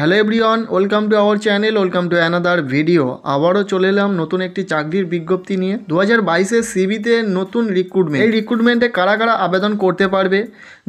hello everyone welcome to our channel welcome to another video আবারও চলে এলাম নতুন একটি চাকরির বিজ্ঞপ্তি নিয়ে দু হাজার বাইশের সিবিতে নতুন রিক্রুটমেন্ট এই রিক্রুটমেন্টে কারা কারা আবেদন করতে পারবে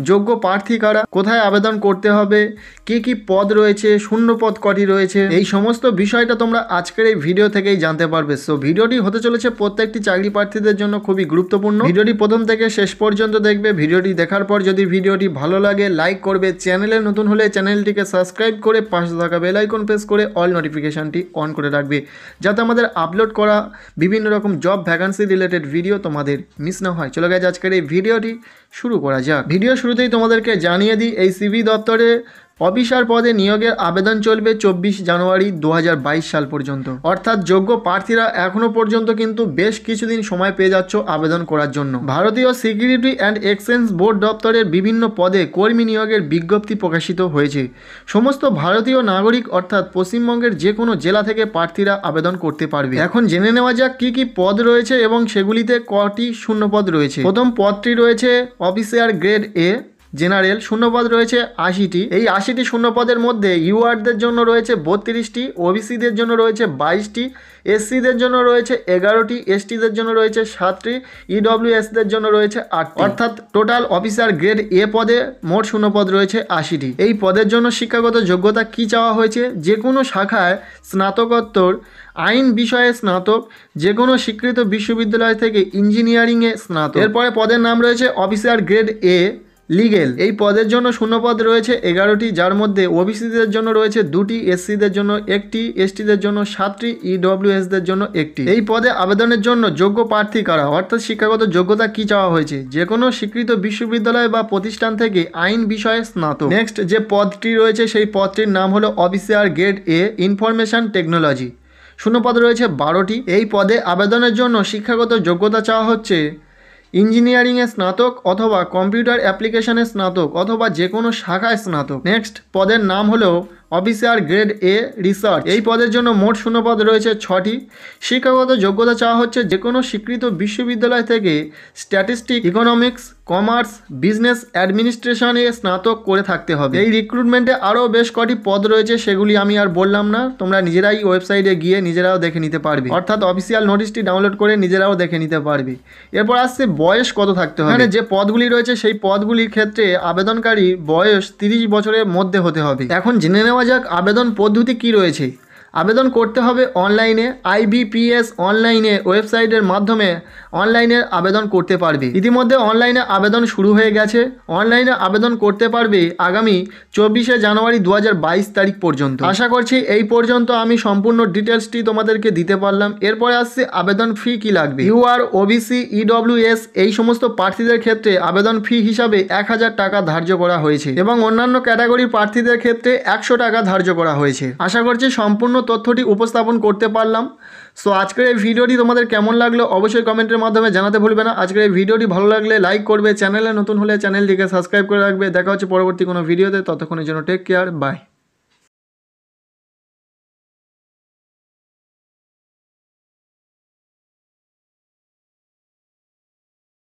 যোগ্য প্রার্থী কারা কোথায় আবেদন করতে হবে কি কি পদ রয়েছে শূন্য পদ কটি রয়েছে এই সমস্ত বিষয়টা তোমরা আজকের এই ভিডিও থেকেই জানতে পারবে সো ভিডিওটি হতে চলেছে প্রত্যেকটি চাকরি প্রার্থীদের জন্য খুবই গুরুত্বপূর্ণ ভিডিওটি প্রথম থেকে শেষ পর্যন্ত দেখবে ভিডিওটি দেখার পর যদি ভিডিওটি ভালো লাগে লাইক করবে চ্যানেলে নতুন হলে চ্যানেলটিকে সাবস্ক্রাইব করে পাশে থাকা বেল আইকন প্রেস করে অল নোটিফিকেশানটি অন করে রাখবে যাতে আমাদের আপলোড করা বিভিন্ন রকম জব ভ্যাকান্সি রিলেটেড ভিডিও তোমাদের মিস না হয় চলে গেছে আজকের এই ভিডিওটি শুরু করা যাক ভিডিও শুরুতেই তোমাদেরকে জানিয়ে দিই এই সিভি দপ্তরে অফিসার পদে নিয়োগের আবেদন চলবে চব্বিশ জানুয়ারি দু সাল পর্যন্ত অর্থাৎ যোগ্য প্রার্থীরা এখনও পর্যন্ত কিন্তু বেশ কিছুদিন সময় পেয়ে যাচ্ছ আবেদন করার জন্য ভারতীয় সিকিউরিটি অ্যান্ড এক্সচেঞ্জ বোর্ড দপ্তরের বিভিন্ন পদে কর্মী নিয়োগের বিজ্ঞপ্তি প্রকাশিত হয়েছে সমস্ত ভারতীয় নাগরিক অর্থাৎ পশ্চিমবঙ্গের যে কোনো জেলা থেকে প্রার্থীরা আবেদন করতে পারবে এখন জেনে নেওয়া যাক কি কি পদ রয়েছে এবং সেগুলিতে কটি শূন্য পদ রয়েছে প্রথম পদটি রয়েছে obviously are grade A general শূন্যপদ রয়েছে আশিটি এই আশিটি শূন্যপদের মধ্যে ইউআরদের জন্য রয়েছে বত্রিশটি ওবিসিদের জন্য রয়েছে বাইশটি এসসিদের জন্য রয়েছে এগারোটি এসটিদের জন্য রয়েছে সাতটি ইডব্লিউএসদের জন্য রয়েছে আট অর্থাৎ টোটাল অফিসার গ্রেড এ পদে মোট শূন্যপদ রয়েছে আশিটি এই পদের জন্য শিক্ষাগত যোগ্যতা কি চাওয়া হয়েছে যে কোনো শাখায় স্নাতকোত্তর আইন বিষয়ে স্নাতক যে কোনো স্বীকৃত বিশ্ববিদ্যালয় থেকে ইঞ্জিনিয়ারিংয়ে স্নাতক এরপরে পদের নাম রয়েছে অফিসার গ্রেড এ লিগেল এই পদের জন্য শূন্য পদ রয়েছে এগারোটি যার মধ্যে ওবিসিদের জন্য রয়েছে দুটি এসসিদের জন্য একটি এসটিদের জন্য সাতটি ইডব্লিউএসদের জন্য একটি এই পদে আবেদনের জন্য যোগ্য প্রার্থী কারা অর্থাৎ শিক্ষাগত যোগ্যতা কি চাওয়া হয়েছে যে কোনো স্বীকৃত বিশ্ববিদ্যালয় বা প্রতিষ্ঠান থেকে আইন বিষয়ে স্নাতক নেক্সট যে পদটি রয়েছে সেই পদটির নাম হলো officer grade A information technology শূন্য পদ রয়েছে বারোটি এই পদে আবেদনের জন্য শিক্ষাগত যোগ্যতা চাওয়া হচ্ছে ইঞ্জিনিয়ারিংয়ে স্নাতক অথবা কম্পিউটার অ্যাপ্লিকেশনের স্নাতক অথবা যে কোনো শাখায় স্নাতক নেক্সট পদের নাম হলো অফিসার গ্রেড এ রিসার্চ এই পদের জন্য মোট শূন্যপদ রয়েছে ছটি শিক্ষাগত যোগ্যতা চাওয়া হচ্ছে যে কোনো স্বীকৃত বিশ্ববিদ্যালয় থেকে স্ট্যাটিস্টিক ইকোনমিক্স কমার্স বিজনেস অ্যাডমিনিস্ট্রেশনে স্নাতক করে থাকতে হবে এই রিক্রুটমেন্টে আরও বেশ কটি পদ রয়েছে সেগুলি আমি আর বললাম না তোমরা নিজেরাই ওয়েবসাইটে গিয়ে নিজেরাও দেখে নিতে পারবে অর্থাৎ অফিসিয়াল নোটিশটি ডাউনলোড করে নিজেরাও দেখে নিতে পারবে এরপর আসছে বয়স কত থাকতে হবে মানে যে পদগুলি রয়েছে সেই পদগুলির ক্ষেত্রে আবেদনকারী বয়স তিরিশ বছরের মধ্যে হতে হবে এখন জেনে নেওয়া নেওয়া যাক আবেদন পদ্ধতি কী রয়েছে আবেদন করতে হবে অনলাইনে আইবিপিএস অনলাইনে ওয়েবসাইটের মাধ্যমে অনলাইনের আবেদন করতে পারবে ইতিমধ্যে অনলাইনে আবেদন শুরু হয়ে গেছে অনলাইনে আবেদন করতে পারবে আগামী চব্বিশে জানুয়ারি দু তারিখ পর্যন্ত আশা করছি এই পর্যন্ত আমি সম্পূর্ণ ডিটেলসটি তোমাদেরকে দিতে পারলাম এরপরে আসছে আবেদন ফি কি লাগবে ইউ ইউআর ওবিসি ইডব্লিউএস এই সমস্ত প্রার্থীদের ক্ষেত্রে আবেদন ফি হিসাবে এক হাজার টাকা ধার্য করা হয়েছে এবং অন্যান্য ক্যাটাগরি প্রার্থীদের ক্ষেত্রে একশো টাকা ধার্য করা হয়েছে আশা করছি সম্পূর্ণ তথ্যটি উপস্থাপন করতে পারলাম সো আজকের এই ভিডিওটি তোমাদের কেমন লাগলো অবশ্যই কমেন্টের মাধ্যমে জানাতে ভুলবে না আজকের এই ভিডিওটি ভালো লাগলে লাইক করবে চ্যানেলে নতুন হলে চ্যানেলটিকে সাবস্ক্রাইব করে রাখবে দেখা হচ্ছে পরবর্তী কোনো ভিডিওতে ততক্ষণের জন্য টেক কেয়ার বাই